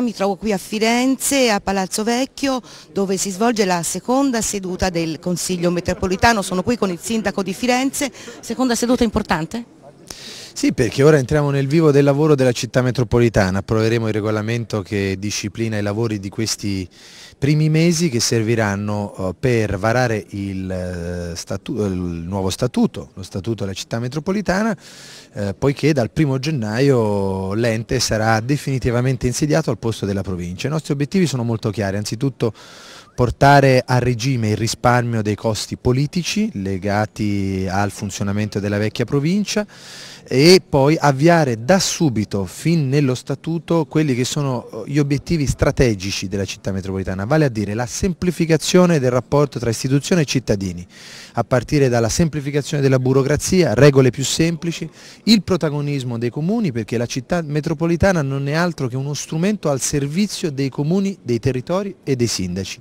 Mi trovo qui a Firenze, a Palazzo Vecchio, dove si svolge la seconda seduta del Consiglio metropolitano. Sono qui con il sindaco di Firenze. Seconda seduta importante? Sì, perché ora entriamo nel vivo del lavoro della città metropolitana, approveremo il regolamento che disciplina i lavori di questi primi mesi che serviranno eh, per varare il, eh, statuto, il nuovo statuto, lo statuto della città metropolitana, eh, poiché dal 1 gennaio l'ente sarà definitivamente insediato al posto della provincia. I nostri obiettivi sono molto chiari, anzitutto portare a regime il risparmio dei costi politici legati al funzionamento della vecchia provincia e e poi avviare da subito, fin nello statuto, quelli che sono eh, gli obiettivi strategici della città metropolitana, vale a dire la semplificazione del rapporto tra istituzione e cittadini, a partire dalla semplificazione della burocrazia, regole più semplici, il protagonismo dei comuni, perché la città metropolitana non è altro che uno strumento al servizio dei comuni, dei territori e dei sindaci.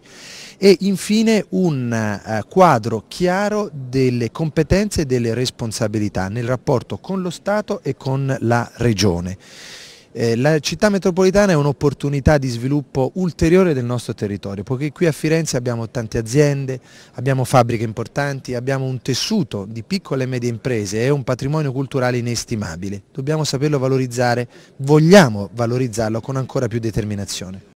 E infine un eh, quadro chiaro delle competenze e delle responsabilità nel rapporto con lo Stato Stato e con la Regione. Eh, la città metropolitana è un'opportunità di sviluppo ulteriore del nostro territorio, poiché qui a Firenze abbiamo tante aziende, abbiamo fabbriche importanti, abbiamo un tessuto di piccole e medie imprese e un patrimonio culturale inestimabile. Dobbiamo saperlo valorizzare, vogliamo valorizzarlo con ancora più determinazione.